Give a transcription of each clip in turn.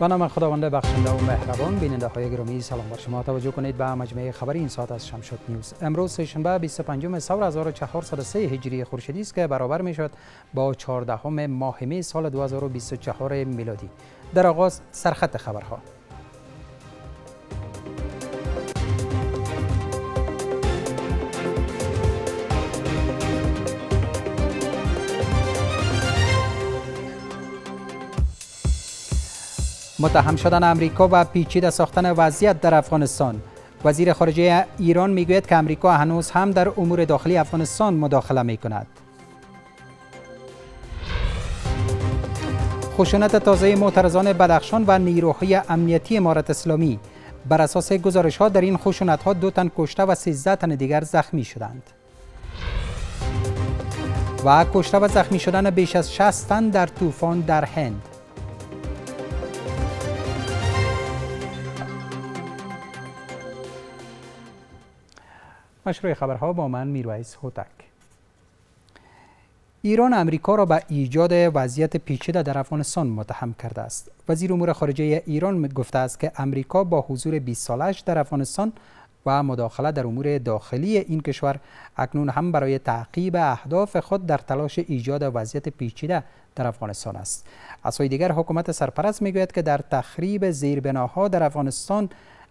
به نام خداوند بخشنده و مهربان بیننده های گرامی سلام بر شما توجه کنید به مجموعه خبری این ساعت از شمشاد نیوز امروز شنبه 25 سور 1403 هجری خورشیدی است که برابر می شود با 14 ماه می سال 2024 میلادی در آغاز سرخط خبرها متهم شدن امریکا و پیچیده ساختن وضعیت در افغانستان وزیر خارجه ایران میگوید که امریکا هنوز هم در امور داخلی افغانستان مداخله می کند. خشونت تازه معترضان بدخشان و نیروهای امنیتی امارت اسلامی بر اساس گزارش ها در این خشونت ها دو تن کشته و 13 تن دیگر زخمی شدند. و کشته و زخمی شدن بیش از 60 تن در طوفان در هند مشروع خبرها با من میرویس هوتک ایران امریکا را به ایجاد وضعیت پیچیده در افغانستان متهم کرده است وزیر امور خارجه ایران گفته است که امریکا با حضور 20 سالش در افغانستان و مداخله در امور داخلی این کشور اکنون هم برای تعقیب اهداف خود در تلاش ایجاد وضعیت پیچیده در افغانستان است از دیگر حکومت سرپرست میگوید که در تخریب زیربناها در افغانستان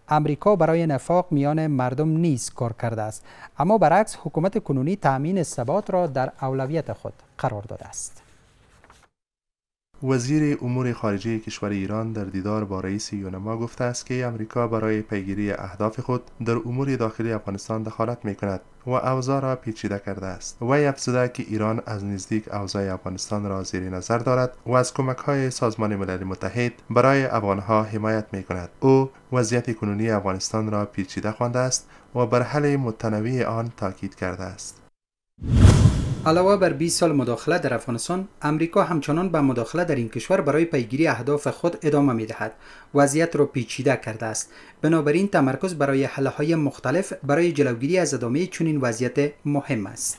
امریکا برای نفاق میان مردم نیز کار کرده است اما برعکس حکومت کنونی تامین ثبات را در اولویت خود قرار داده است وزیر امور خارجه کشور ایران در دیدار با رئیس یونما گفته است که امریکا برای پیگیری اهداف خود در امور داخلی افغانستان دخالت می کند و اوضاع را پیچیده کرده است وی افزوده که ایران از نزدیک اوضاع افغانستان را زیر نظر دارد و از کمک های سازمان ملل متحد برای افغانها حمایت می کند او وضعیت کنونی افغانستان را پیچیده خوانده است و بر حل متنوع آن تاکید کرده است علاوه بر 20 سال مداخله در افغانستان امریکا همچنان به مداخله در این کشور برای پیگیری اهداف خود ادامه می دهد وضعیت را پیچیده کرده است بنابراین تمرکز برای حل های مختلف برای جلوگیری از ادامه چنین وضعیت مهم است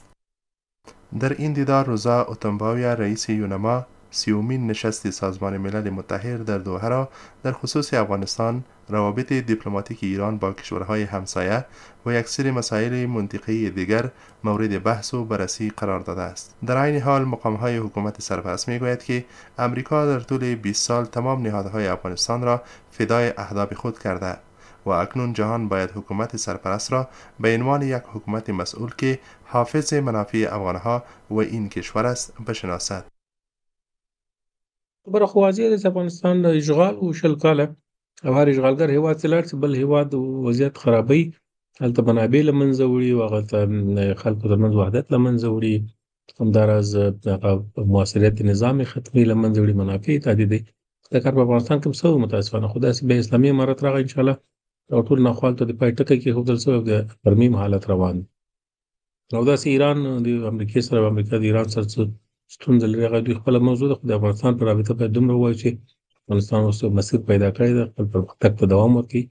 در این دیدار روزا اوتنباویا رئیس یونما سیومین نشست سازمان ملل متحد در را در خصوص افغانستان روابط دیپلماتیک ایران با کشورهای همسایه و یکسری مسائل منطقی دیگر مورد بحث و بررسی قرار داده است در عین حال مقامهای حکومت سرپرست میگوید که امریکا در طول 20 سال تمام نهادهای افغانستان را فدای اهداف خود کرده و اکنون جهان باید حکومت سرپرست را به عنوان یک حکومت مسئول که حافظ منافع افغانها و این کشور است بشناسد خبره خو واضح ده چې افغانستان اشغال و شل کاله او هر اشغالګر هیواد څخه لاړ بل هیواد وضعیت خرابوي هلته منابع له منځه وړي او هلته خلکو ترمنځ وحدت له منځه وړي همداراز مؤثریت نظام ختمي له منځه وړي منافع تهدیدوي دا کار په افغانستان کې څو متاسفانه خدای سي به اسلامي امارت راغی ان شاء الله او ټول نخوال ته د پای ټکه کې خپل سبب د ترمیم حالت روان نو دا سي ایران د امریکای سره امریکا د ایران سره ستونزه لري هغه دوی خپله موضوع ده خو د افغانستان په رابطه باید دومره ووایي چې افغانستان اوس مسیر پیدا کړی ده خپل پرمختګ ته دوام ورکړي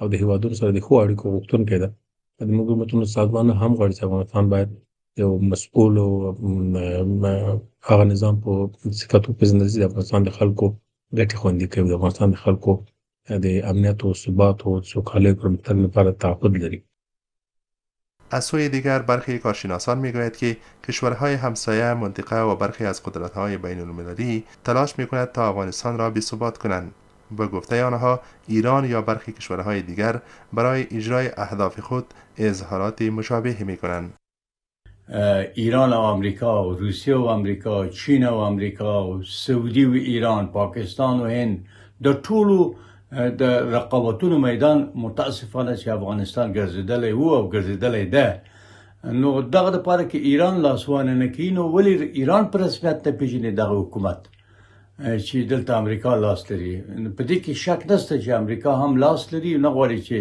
او د هیوادونو سره د ښو اړیکو غوښتونکی ده د ملګرو ملتونو سازمان هم غواړي چې افغانستان باید یو مسؤول او هغه نظام په صفت وپېژندل چې د افغانستان د خلکو ګټې خوندي کوي د افغانستان د خلکو د امنیت او ثبات او سوکالۍ پرمختګ لپاره تعهد لري از سوی دیگر برخی کارشناسان میگوید که کشورهای همسایه منطقه و برخی از قدرتهای بین المللی تلاش می کند تا افغانستان را بیثبات کنند به گفته آنها ایران یا برخی کشورهای دیگر برای اجرای اهداف خود اظهارات مشابه می کنند. ایران و آمریکا و روسیه و آمریکا چین و آمریکا و سعودی و ایران پاکستان و هند در طول د رقابتونو میدان متاسفانه چې افغانستان ګرځیدلی وو او ګرځیدلی ده نو دغه د پاره کې ایران لاسوانه نه کوي نو ولې ایران پر رسمیت نه پیژني دغه حکومت چې دلته امریکا لاس لري په دې کې شک نشته چې امریکا هم لاس لري نه غواړي چې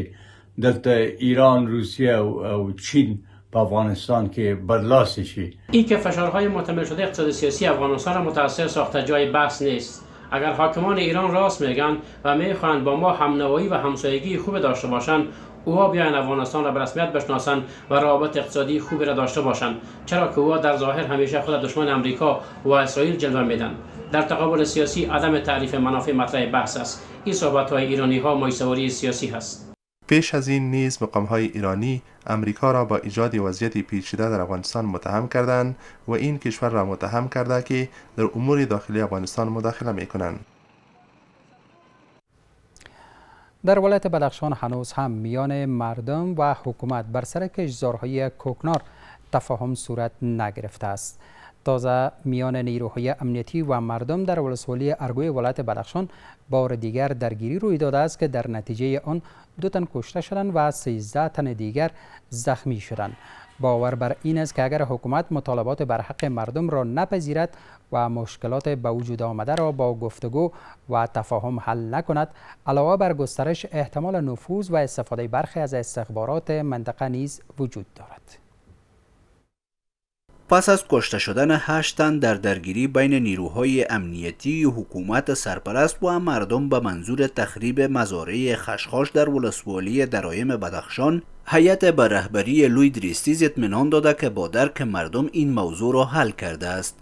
دلته ایران روسیه او چین په افغانستان کې برلاسی شي این که فشارهای محتمل شده اقتصاد سیاسی افغانستان را متاثر ساخته جای بحث نیست اگر حاکمان ایران راست میگن و میخواهند با ما همنوایی و همسایگی خوب داشته باشند اوها بیاین افغانستان را به رسمیت بشناسند و روابط اقتصادی خوبی را داشته باشند چرا که اوها در ظاهر همیشه خود دشمن امریکا و اسرائیل جلوه میدن در تقابل سیاسی عدم تعریف منافع مطرح بحث است این صحبت های ایرانی ها مایسواری سیاسی هست پیش از این نیز مقام های ایرانی امریکا را با ایجاد وضعیت پیچیده در افغانستان متهم کردند و این کشور را متهم کرده که در امور داخلی افغانستان مداخله می کنند. در ولایت بدخشان هنوز هم میان مردم و حکومت بر سر کشزارهای کوکنار تفاهم صورت نگرفته است. تازه میان نیروهای امنیتی و مردم در ولسوالی ارگوی ولایت بدخشان بار دیگر درگیری روی داده است که در نتیجه آن دو تن کشته شدند و 13 تن دیگر زخمی شدند باور بر این است که اگر حکومت مطالبات بر حق مردم را نپذیرد و مشکلات به وجود آمده را با گفتگو و تفاهم حل نکند علاوه بر گسترش احتمال نفوذ و استفاده برخی از استخبارات منطقه نیز وجود دارد پس از کشته شدن 8 تن در درگیری بین نیروهای امنیتی حکومت سرپرست و مردم به منظور تخریب مزارع خشخاش در ولسوالی درایم بدخشان هیئت به رهبری لوی دریستیز اطمینان داده که با درک مردم این موضوع را حل کرده است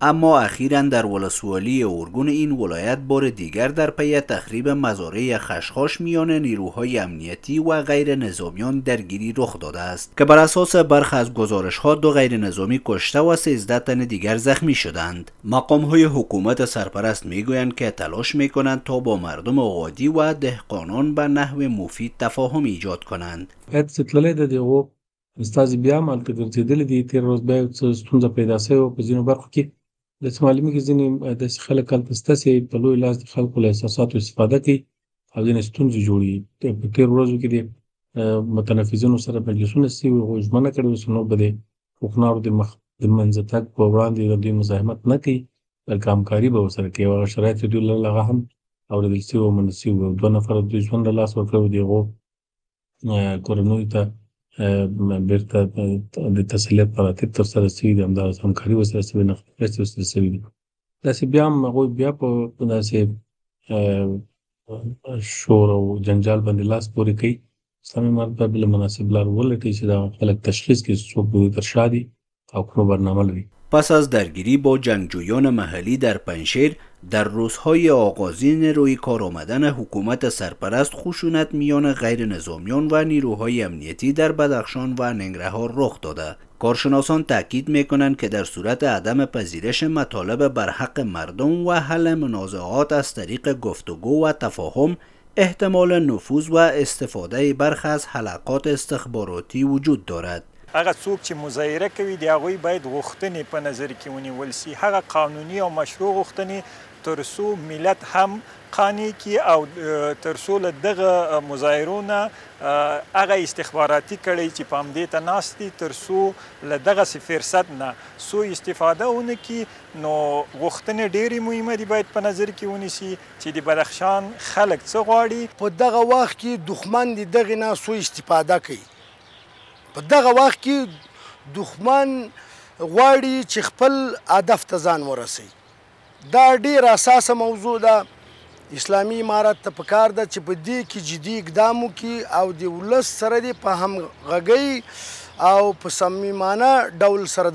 اما اخیرا در ولسوالی ارگون این ولایت بار دیگر در پی تخریب مزارع خشخاش میان نیروهای امنیتی و غیر نظامیان درگیری رخ داده است که بر اساس برخ از گزارش ها دو غیر نظامی کشته و 13 تن دیگر زخمی شدند مقام های حکومت سرپرست میگویند که تلاش میکنند تا با مردم عادی و دهقانان به نحو مفید تفاهم ایجاد کنند بیا دي ورځ بیا داسې معلومېږي ځینې داسې خلک هلته شته چې په لوی لاس د خلکو له احساساتو استفاده کوي او ځینې ستونزې جوړوي په تېرو ورځو کې د متنفظینو سره مجلسونه شوي وو هغوی ژمنه کړې وه چې نور به د کوکنارو د مخ د منځه تګ په وړاندې د دوی مزاحمت نه کوي بلکې همکاري به ورسره کوي او هغه شرایط چې دوی لرل هغه هم اورېدل شوي او منل شوي وو دوه نفره د دوی ژوند له لاسه ورکړی و د هغو کورنیو ته بیرته د تسلیت مراتب ترسره سوي دي همداراز همکاري ورسره سوې ده نقدې ورسره سوي دي داسې بیا هم هغوی بیا په داسې شور او جنجال باندې لاس پورې کوي اسلامي امارت به بله مناسب لار ولټوي چې دغه خلک تشخیص کړي چې څوک د دوی تر شا دي او کومه برنامه لري پس از درگیری با جنگجویان محلی در پنشیر در روزهای آغازین روی کار آمدن حکومت سرپرست خشونت میان غیر نظامیان و نیروهای امنیتی در بدخشان و ننگرهار رخ داده کارشناسان تاکید میکنند که در صورت عدم پذیرش مطالب بر حق مردم و حل منازعات از طریق گفتگو و تفاهم احتمال نفوذ و استفاده برخ از حلقات استخباراتی وجود دارد هغه څوک چې مظاهره کوي د هغوی باید غوښتنې په نظر کې ونیول سي هغه قانوني او مشروع غوښتنې ترسو ملت هم قانی کی او ترسو له دغه مظاهرونه هغه استخباراتي کړي چې پام دې ته ناشتي ترسو له دغه فرصت نه سو استفاده ونه کی نو غوښتنې ډېری مهمه دي باید په نظر کې ونیسي چې د بدخشان خلک څه غواړي په دغه وخت کې دښمن دغه نه سو استفاده کوي په دغه وخت کې دښمن غواړي چې خپل هدف ته ځان ورسوي دا ډیر اساسه موضوع ده اسلامی امارت ته پکار ده چې په دې کې جدي اقدام وکړي او د ولس سره دې په همغږۍ او په سمیمانه ډول سره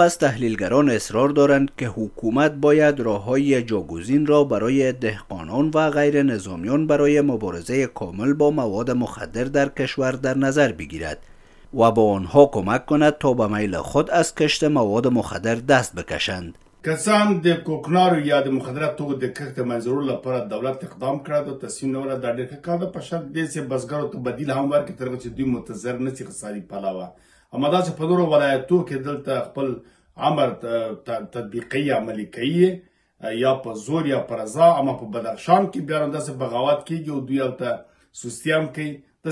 از تحلیلگران اصرار دارند که حکومت باید راههای جاگزین را برای دهقانان و غیر نظامیان برای مبارزه کامل با مواد مخدر در کشور در نظر بگیرد و با آنها کمک کند تا به میل خود از کشت مواد مخدر دست بکشند کسان د کوکنارو یا د مخدره توکو د کښت منځورو لپاره دولت اقدام کړی د تصمیم نیول د ډېر کار په شک دي چې بسګرو ته بدیل هم ورکړي ترڅو چې دوی متضرر نه شي اقتصادي پلاوه همدا چې په نورو ولایتو کې دلته خپل عمر تطبیقي عملي کوي یا په زور یا په رضا اما په بدخشان کې بیا داسې بغاوت کیږي او دوی هلته سستیام کوي د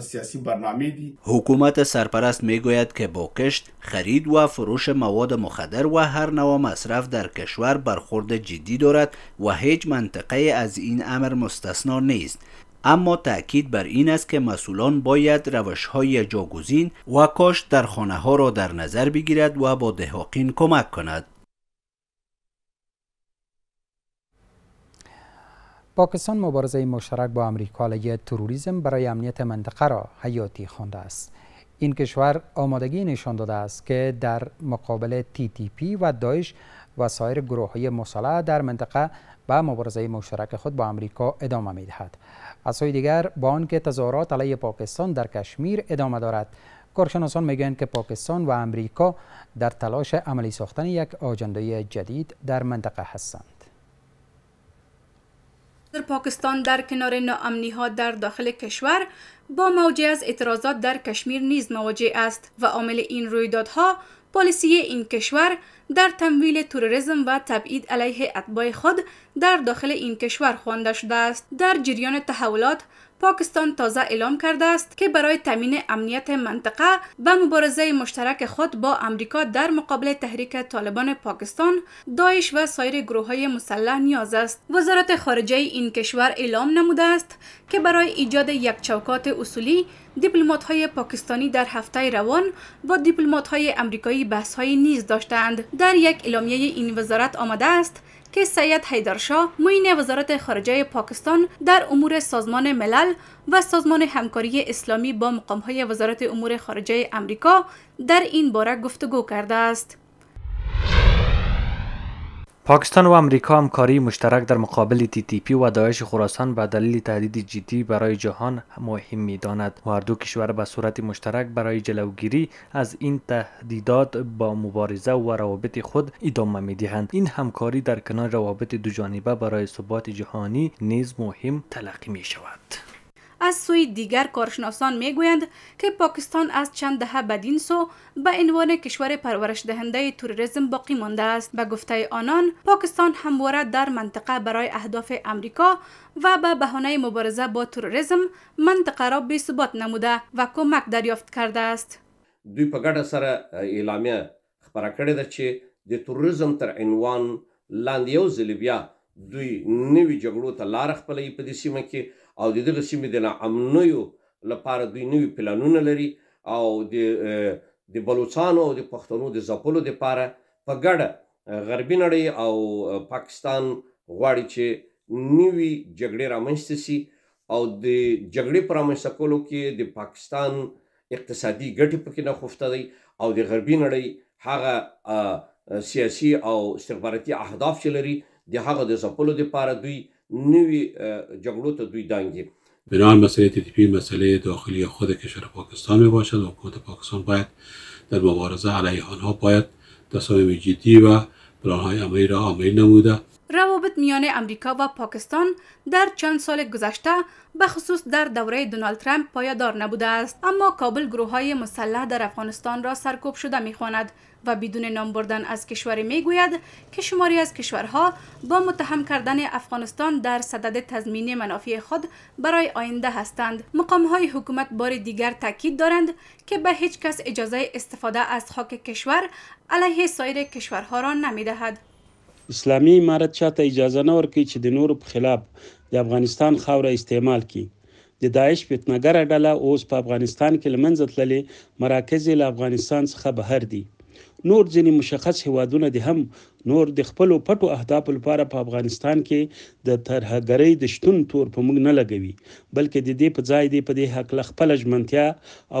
سیاسی حکومت سرپرست میگوید که با کشت خرید و فروش مواد مخدر و هر نوع مصرف در کشور برخورد جدی دارد و هیچ منطقه از این امر مستثنا نیست اما تأکید بر این است که مسئولان باید روش های جاگزین و کاش در خانه ها را در نظر بگیرد و با دهاقین کمک کند پاکستان مبارزه مشترک با امریکا علیه تروریسم برای امنیت منطقه را حیاتی خوانده است این کشور آمادگی نشان داده است که در مقابل پی و داعش و سایر گروه های مسلح در منطقه با مبارزه مشترک خود با امریکا ادامه می دهد. از سوی دیگر با آنکه تظاهرات علیه پاکستان در کشمیر ادامه دارد کارشناسان میگویند که پاکستان و امریکا در تلاش عملی ساختن یک آجنده جدید در منطقه هستند. در پاکستان در کنار ناامنی ها در داخل کشور با موجی از اعتراضات در کشمیر نیز مواجه است و عامل این رویدادها پالیسی این کشور در تمویل تروریسم و تبعید علیه اتباع خود در داخل این کشور خوانده شده است در جریان تحولات پاکستان تازه اعلام کرده است که برای تامین امنیت منطقه و مبارزه مشترک خود با امریکا در مقابل تحریک طالبان پاکستان داعش و سایر گروه های مسلح نیاز است وزارت خارجه این کشور اعلام نموده است که برای ایجاد یک چوکات اصولی دیپلمات های پاکستانی در هفته روان با دیپلمات های امریکایی بحث های نیز داشتند در یک اعلامیه این وزارت آمده است که سید حیدرشاه معین وزارت خارجه پاکستان در امور سازمان ملل و سازمان همکاری اسلامی با مقامهای وزارت امور خارجه امریکا در این باره گفتگو کرده است پاکستان و امریکا همکاری مشترک در مقابل تی و داعش خراسان به دلیل تهدید جدی برای جهان مهم می داند و هر دو کشور به صورت مشترک برای جلوگیری از این تهدیدات با مبارزه و روابط خود ادامه می دهند این همکاری در کنار روابط دوجانبه برای ثبات جهانی نیز مهم تلقی می شود از سوی دیگر کارشناسان میگویند که پاکستان از چند دهه بدین سو به عنوان کشور پرورش دهنده توریسم باقی مانده است به گفته آنان پاکستان همواره در منطقه برای اهداف امریکا و به بهانه مبارزه با تروریسم منطقه را بی ثبات نموده و کمک دریافت کرده است دوی په ګډه سره اعلامیه خبره کړې ده چې د توریزم تر عنوان لاندې یو ځل بیا دوی نوي جګړو ته لار خپلې په دې سیمه کې او د دغه سیمې د ناامنیو لپاره دوی نوي پلانونه لري او د د بلوچستان او د پښتنو د ځپلو لپاره په ګډه غربي نړۍ او پاکستان غواړي چې نوي جګړې رامنځته شي او د جګړې پر رامنځته کولو کې د پاکستان اقتصادي ګټې پکې نه خفته دی او د غربي نړۍ هغه سیاسي او استخباراتي اهداف چې لري د هغه د ځپلو لپاره دوی نوی جګړو دوی دانګي بنابراین مسئله تیپی مسئله داخلی خود کشور پاکستان می باشد و حکومت پاکستان باید در مبارزه علیه آنها باید تصامیم جدی و پلانهای عملی را عملی نموده روابط میان امریکا و پاکستان در چند سال گذشته به خصوص در دوره دونالد ترامپ پایدار نبوده است اما کابل گروه های مسلح در افغانستان را سرکوب شده میخواند و بدون نام بردن از کشوری میگوید که شماری از کشورها با متهم کردن افغانستان در صدد تضمین منافع خود برای آینده هستند مقام های حکومت بار دیگر تاکید دارند که به هیچ کس اجازه استفاده از خاک کشور علیه سایر کشورها را نمیدهد اسلامی امارت چاته اجازه نه ورکوي چې د نورو په خلاف د افغانستان خاوره استعمال کی. د داعش فتنهګره ډله اوس په افغانستان کې لمنځه تللې مراکز له افغانستان څخه بهر دي نور ځینی مشخص هوادونه د هم نور د خپل پټو اهداف لپاره په افغانستان کې د ترهګرۍ د شتون تور په موږ نه لګوي بلکې د دې په ځای دی په دې حق خپل ژمنتیا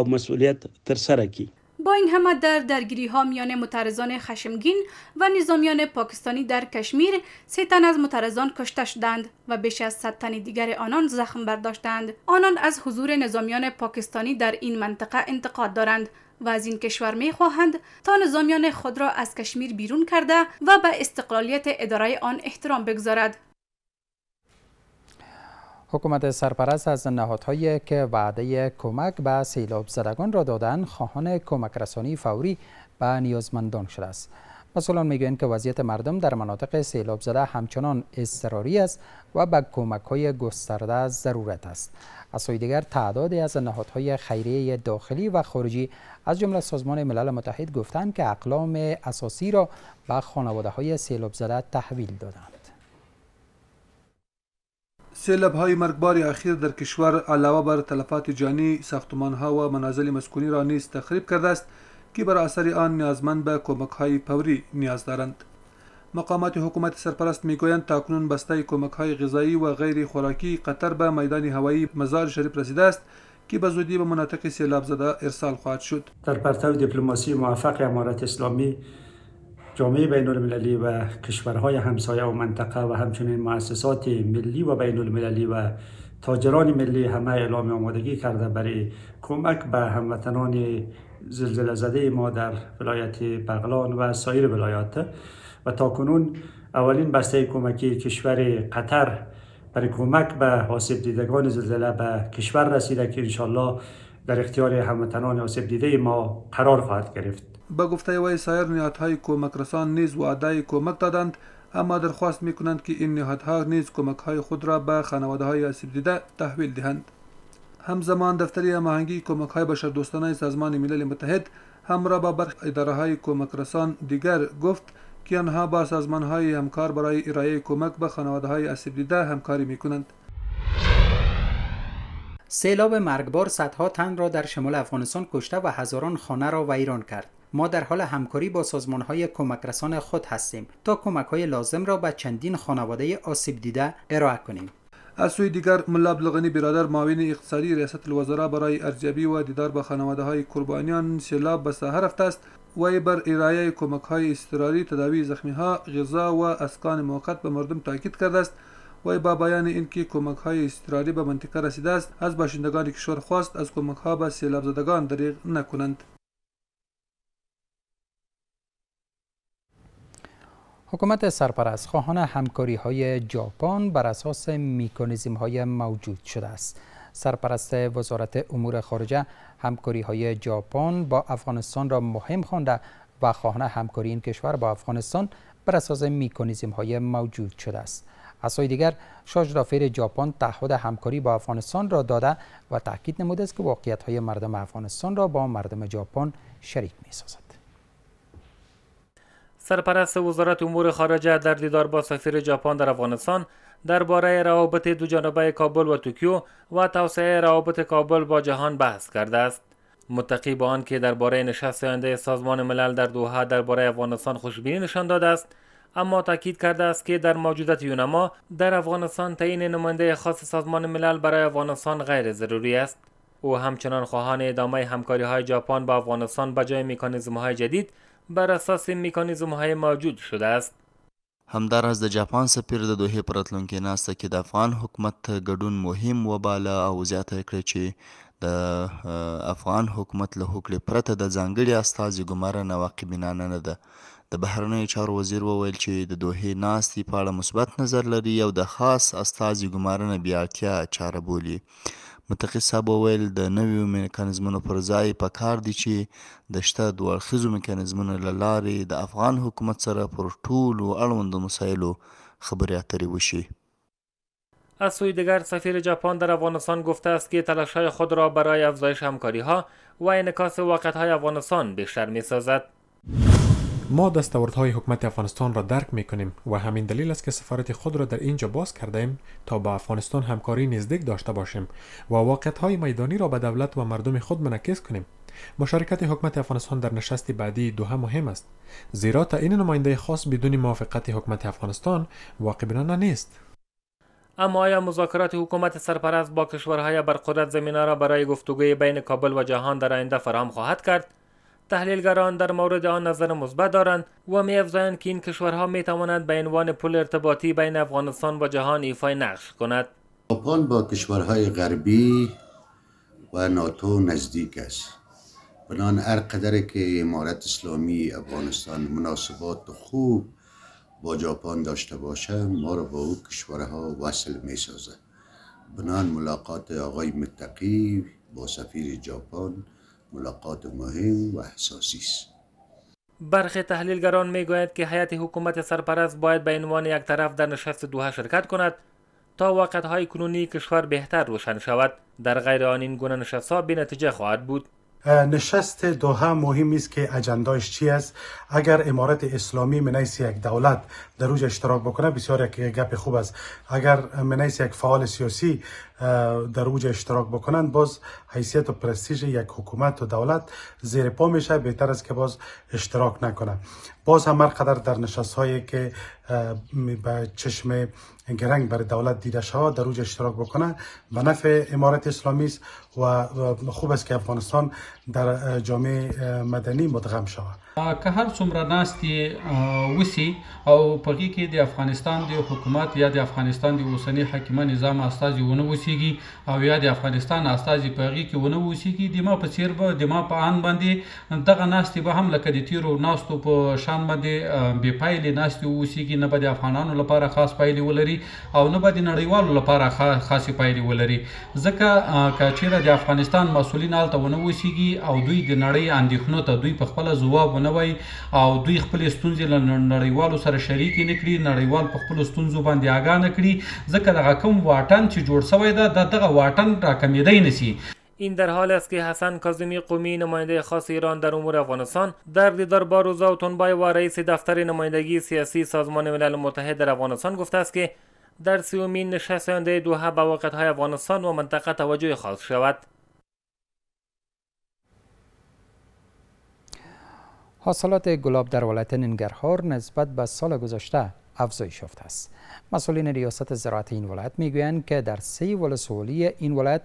او مسئولیت تر سره کوي با این همه در درگیری ها میان معترضان خشمگین و نظامیان پاکستانی در کشمیر سه تن از معترضان کشته شدند و بیش از صد تن دیگر آنان زخم برداشتند آنان از حضور نظامیان پاکستانی در این منطقه انتقاد دارند و از این کشور می خواهند تا نظامیان خود را از کشمیر بیرون کرده و به استقلالیت اداره آن احترام بگذارد. حکومت سرپرست از نهادهایی که وعده کمک به سیلاب زدگان را دادن خواهان کمک رسانی فوری به نیازمندان شده است. مسئولان میگویند که وضعیت مردم در مناطق سیلاب زده همچنان اضطراری است و به کمک های گسترده ضرورت است از سوی دیگر تعدادی از نهادهای خیریه داخلی و خارجی از جمله سازمان ملل متحد گفتند که اقلام اساسی را به خانواده های سیلاب زده تحویل دادند سیلاب های مرگبار اخیر در کشور علاوه بر تلفات جانی ساختمان ها و منازل مسکونی را نیز تخریب کرده است که بر اثر آن نیازمند به کمک های فوری نیاز دارند مقامات حکومت سرپرست میگویند تاکنون بسته کمک های غذایی و غیر خوراکی قطر به میدان هوایی مزار شریف رسیده است که به زودی به مناطق سیلاب زده ارسال خواهد شد در پرتو دیپلماسی موفق امارت اسلامی جامعه بین المللی و کشورهای همسایه و منطقه و همچنین مؤسسات ملی و بین المللی و تاجران ملی همه اعلام آمادگی کرده برای کمک به هموطنان زلزله زده ما در ولایت بغلان و سایر ولایات و تاکنون اولین بسته کمکی کشور قطر برای کمک به حاسب دیدگان زلزله به کشور رسیده که انشالله در اختیار هموطنان آسیب دیده ما قرار خواهد گرفت به گفته وی سایر نهادهای کمک رسان نیز وعده کمک دادند اما درخواست می کنند که این نهادها نیز کمک های خود را به خانواده های آسیب دیده تحویل دهند همزمان دفتر هماهنگی بشر بشردوستانه سازمان ملل متحد همراه با برخی های کمک رسان دیگر گفت که آنها با های همکار برای ارائه کمک به های آسیب دیده همکاری کنند سیلاب مرگبار صدها تن را در شمال افغانستان کشته و هزاران خانه را ویران کرد. ما در حال همکاری با سازمان های کمک رسان خود هستیم تا کمک های لازم را به چندین خانواده آسیب دیده ارائه کنیم. از سوی دیگر ملا عبدالغنی برادر معاون اقتصادی ریاست الوزرا برای ارزیابی و دیدار با خانواده های قربانیان سیلاب به سهر رفته است و بر ارائه کمک های اضطراری تداوی زخمی ها غذا و اسکان موقت به مردم تاکید کرده است و با بیان اینکه کمک های اضطراری به منطقه رسیده است از باشندگان کشور خواست از کمک ها به سیلاب زدگان دریغ نکنند حکومت سرپرست خواهان همکاری های ژاپن بر اساس میکانیزم های موجود شده است. سرپرست وزارت امور خارجه همکاری های ژاپن با افغانستان را مهم خوانده و خواهان همکاری این کشور با افغانستان بر اساس میکانیزم های موجود شده است. از سوی دیگر شاج رافیر ژاپن تعهد همکاری با افغانستان را داده و تاکید نموده است که واقعیت های مردم افغانستان را با مردم ژاپن شریک می سرپرست وزارت امور خارجه در دیدار با سفیر ژاپن در افغانستان درباره روابط دوجانبه کابل و توکیو و توسعه روابط کابل با جهان بحث کرده است متقی با آنکه درباره نشست آینده سازمان ملل در دوحه درباره افغانستان خوشبینی نشان داده است اما تاکید کرده است که در موجودت یونما در افغانستان تعیین نماینده خاص سازمان ملل برای افغانستان غیر ضروری است او همچنان خواهان ادامه همکاری های ژاپن با افغانستان به جای مکانیزم های جدید بر اساس مکانیزم های موجود شده است همداراز د جاپان سفیر د دوه پرتلونکو ناسته کې د افغان حکومت ګډون مهم وباله او زیاته کړ چې د افغان حکومت له هوکړې پرته د ځانګړي استازي ګمارنه واقعبینانه نه ده د بهرنیو چارو وزیر وویل چې د دوه ناستې په اړه مثبت نظر لري او د خاص استازي ګمارنه بیا اړتیا چاره بولي متقي صاحب وویل د نویو میکانیزمونو پر ځای پکار دی چې د شته دوه اړخیزو میکانیزمونو له لارې د افغان حکومت سره پر ټولو اړوندو مسایلو خبرې اترې وشي از سوی دیگر سفیر ژاپن در افغانستان گفته است که تلاش‌های خود را برای افزایش همکاری‌ها و انعکاس واقعیت‌های افغانستان بیشتر می‌سازد. ما های حکمت افغانستان را درک می کنیم و همین دلیل است که سفارت خود را در اینجا باز کرده ایم تا با افغانستان همکاری نزدیک داشته باشیم و واقعیت های میدانی را به دولت و مردم خود منعکس کنیم مشارکت حکمت افغانستان در نشست بعدی دوها مهم است زیرا تا این نماینده خاص بدون موافقت حکمت افغانستان واقع بینانه نیست اما آیا مذاکرات حکومت سرپرست با کشورهای برقدرت زمینه را برای گفتگوی بین کابل و جهان در آینده فراهم خواهد کرد تحلیلگران در مورد آن نظر مثبت دارند و میافزایند که این کشورها می توانند به عنوان پل ارتباطی بین افغانستان و جهان ایفای نقش کند ژاپن با کشورهای غربی و ناتو نزدیک است بنان هر قدر که امارت اسلامی افغانستان مناسبات خوب با ژاپن داشته باشه ما را با او کشورها وصل می سازه بنان ملاقات آقای متقی با سفیر ژاپن ملاقات مهم و احساسی است برخی تحلیلگران میگویند که حیات حکومت سرپرست باید به عنوان یک طرف در نشست دوها شرکت کند تا وقت های کنونی کشور بهتر روشن شود در غیر آن این گونه نشست ها نتیجه خواهد بود نشست دوها مهم است که اجنداش چی است اگر امارت اسلامی منیس یک دولت در روز اشتراک بکنه بسیار یک گپ خوب است اگر منیس یک فعال سیاسی در اوج اشتراک بکنند باز حیثیت و پرستیژ یک حکومت و دولت زیر پا میشه بهتر است که باز اشتراک نکنند باز هم قدر در نشست هایی که به چشم گرنگ برای دولت دیده شود در اوج اشتراک بکنه به نفع امارت اسلامی است و خوب است که افغانستان در جامعه مدنی مدغم شود که هر څومره ناستې وسی او په غي کې د افغانستان د حکومت یا د افغانستان د اوسنی حاکمه نظام استاذي ونه وسیږي او یا د افغانستان استاذي په غي کې ونه وسیږي د ما په چیر به د ما په ان باندې دغه ناستې به هم لکه د تیرو ناستو په شان باندې بې پایلې ناستې وسیږي نه به د افغانانو لپاره خاص پایلې ولري او نه به د نړیوالو لپاره خاصې پایلې ولري ځکه که چیرې د افغانستان مسولین آلته ونه وسیږي او دوی د نړۍ اندېښنو ته دوی په خپل ځواب نه وای او دوی خپل ستونزې له نړیوالو سره شریک نه کړي نړیوال په خپل ستونزو باندې آگاه نه کړي ځکه دغه کوم واټن چې جوړ شوی دا دغه واټن را کمیدای نسی این در حال است که حسن کاظمی قومی نماینده خاص ایران در امور افغانستان در دیدار با روزا و تنبای و رئیس دفتر نمایندگی سیاسی سازمان ملل متحد در افغانستان گفته است که در سیومین نشست آینده دوحه به واقعیت‌های افغانستان و منطقه توجه خاص شود حاصلات گلاب در ولایت ننگرهار نسبت به سال گذشته افزایش یافته است مسئولین ریاست زراعت این ولایت میگویند که در سه ولسوالی این ولایت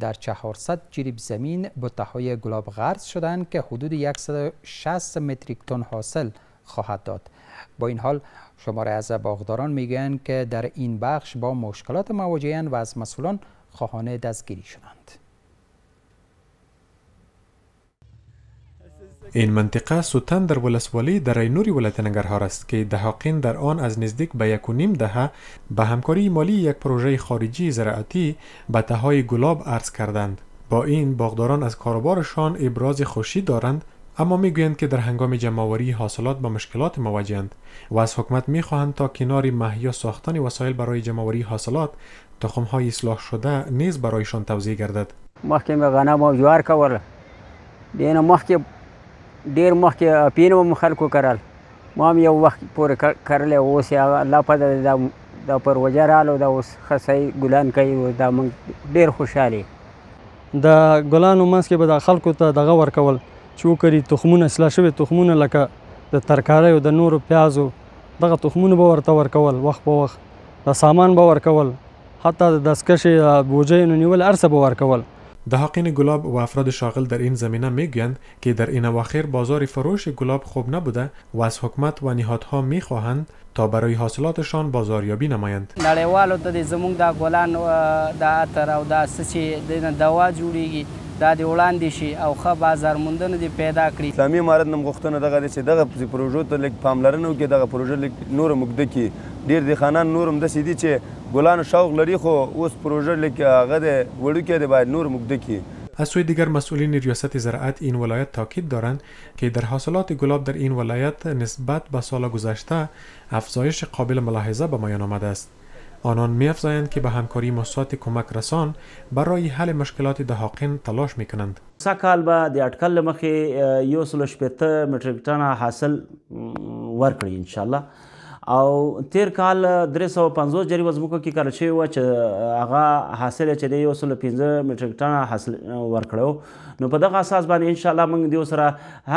در 400 جریب زمین بوته های گلاب غرض شدند که حدود 160 متریک تن حاصل خواهد داد با این حال شماره از باغداران میگویند که در این بخش با مشکلات مواجهند و از مسئولان خواهان دستگیری شدند این منطقه سوتن در ولسوالی در نوری ولت ننگرهار است که دهاقین در آن از نزدیک به یک و نیم دهه به همکاری مالی یک پروژه خارجی زراعتی به تهای گلاب عرض کردند با این باغداران از کاروبارشان ابراز خوشی دارند اما میگویند که در هنگام جمعآوری حاصلات با مشکلات مواجهند و از حکومت میخواهند تا کنار مهیا ساختن وسایل برای جمعآوری حاصلات های اصلاح شده نیز برایشان توضیح گردد محکم غنم جوار کول دینه ډیر مخکې پینوم خلکو کرل ما هم یو وخت پورې کرلی اوس یې الله پده دا دا پر وجه راغلو دا اوس ښه صحیح ګلان کوي دا موږ ډیر خوشحاله د ګلانو منځ کې به د خلکو ته دغه ورکول چې وکړي تخمونه اصلاح شوي تخمونه لکه د ترکاریو د نورو پیازو دغه تخمونه به ورته ورکول وخت په وخت د سامان به ورکول حتی د دستکشې بوجۍ نیول هر څه به ورکول دهاقین گلاب و افراد شاغل در این زمینه میگویند که در این اواخر بازار فروش گلاب خوب نبوده و از حکومت و نهادها میخواهند تا برای حاصلاتشان بازاریابی نمایند نړیوالو ته زموږ د ګلان د عطر او د سسې د دوا جوړیږي دا د وړاندې شي او ښه بازار موندنه دې پیدا کړي اسلامي امارت نم غوښتنه دغه چې دغه پروژو ته لږ پاملرنه وکړي دغه پروژه لږ نور مګده کړي ډیر دي خانان نور هم داسې دي چې ګلانو شوق لري خو اوس پروژه لکه هغه دی وړوکی دی باید نور مګده کړي از سوی دیگر مسئولین ریاست زراعت این ولایت تاکید دارند که در حاصلات گلاب در این ولایت نسبت به سال گذشته افزایش قابل ملاحظه به میان آمده است آنان می افزایند که به همکاری مؤسسات کمک رسان برای حل مشکلات دهاقین تلاش می کنند سکال به د اټکل مخې یو سل شپته متریک ټن حاصل ورکړي ان شاء الله او تیر کال 350 جریب ځمکو کې کرل شوی و چې هغه حاصل چې دی یو سل 15 میټریک ټن حاصل ورکړو نو په دغه اساس باندې ان شاء الله موږ دی سره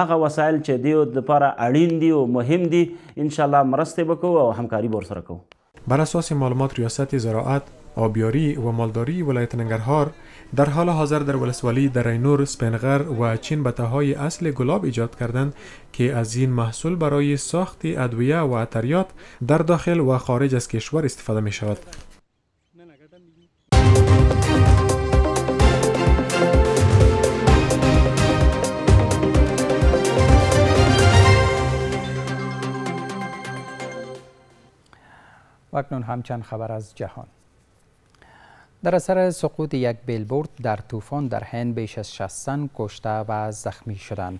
هغه وسایل چې دی د لپاره اړین دي او مهم دي ان شاء الله مرسته وکړو او همکاري بور سره کوو بر اساس معلومات ریاست زراعت آبیاری و مالداری ولایت ننگرهار در حال حاضر در ولسوالی رینور سپنغر و چین بتاهای اصل گلاب ایجاد کردند که از این محصول برای ساخت ادویه و عطریات در داخل و خارج از کشور استفاده می شود. و اکنون خبر از جهان در اثر سقوط یک بیلبورد در طوفان در هند بیش از 60 کشته و زخمی شدند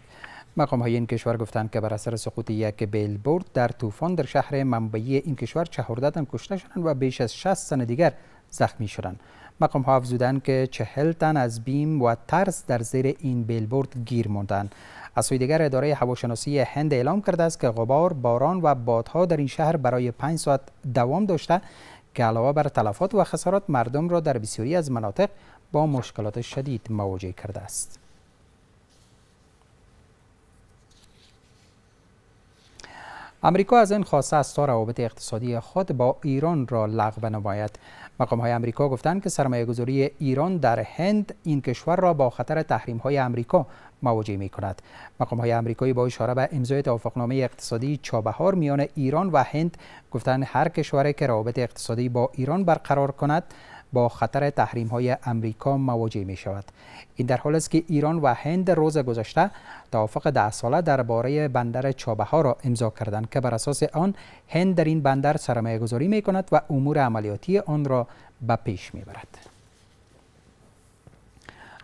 مقام های این کشور گفتند که بر اثر سقوط یک بیلبورد در طوفان در شهر منبعی این کشور 14 تن کشته شدند و بیش از 60 تن دیگر زخمی شدند مقام ها افزودند که 40 تن از بیم و ترس در زیر این بیلبورد گیر ماندند از سوی دیگر اداره هواشناسی هند اعلام کرده است که غبار باران و بادها در این شهر برای 5 ساعت دوام داشته که علاوه بر تلفات و خسارات مردم را در بسیاری از مناطق با مشکلات شدید مواجه کرده است. امریکا از این خواسته است تا روابط اقتصادی خود با ایران را لغو نماید مقام های امریکا گفتند که سرمایه گذاری ایران در هند این کشور را با خطر تحریم های امریکا مواجه می کند مقام های امریکایی با اشاره به امضای توافقنامه اقتصادی چابهار میان ایران و هند گفتند هر کشوری که روابط اقتصادی با ایران برقرار کند با خطر تحریم های امریکا مواجه می شود این در حال است که ایران و هند روز گذشته توافق ده ساله درباره بندر چابه ها را امضا کردند که بر اساس آن هند در این بندر سرمایه گذاری می کند و امور عملیاتی آن را به پیش می برد.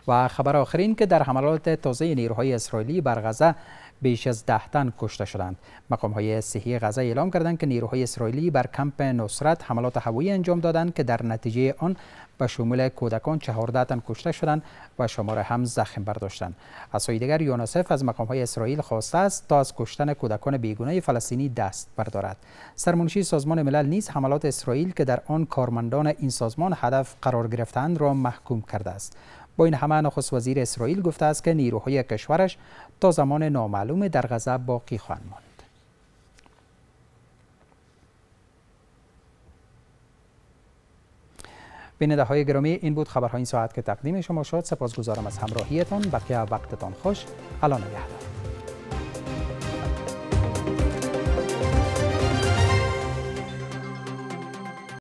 و خبر آخرین که در حملات تازه نیروهای اسرائیلی بر غزه بیش از ده تن کشته شدند مقام های صحی غزه اعلام کردند که نیروهای اسرائیلی بر کمپ نصرت حملات هوایی انجام دادند که در نتیجه آن به شمول کودکان 14 تن کشته شدند و شمار هم زخم برداشتند از سوی دیگر از مقام های اسرائیل خواسته است تا از کشتن کودکان بیگناه فلسطینی دست بردارد سرمنشی سازمان ملل نیز حملات اسرائیل که در آن کارمندان این سازمان هدف قرار گرفتند را محکوم کرده است با این همه نخست وزیر اسرائیل گفته است که نیروهای کشورش تا زمان نامعلوم در غذا باقی خواهند ماند بیننده های گرامی این بود خبرهای این ساعت که تقدیم شما شد سپاسگزارم از همراهیتان بقیه وقتتان خوش الان نگهدار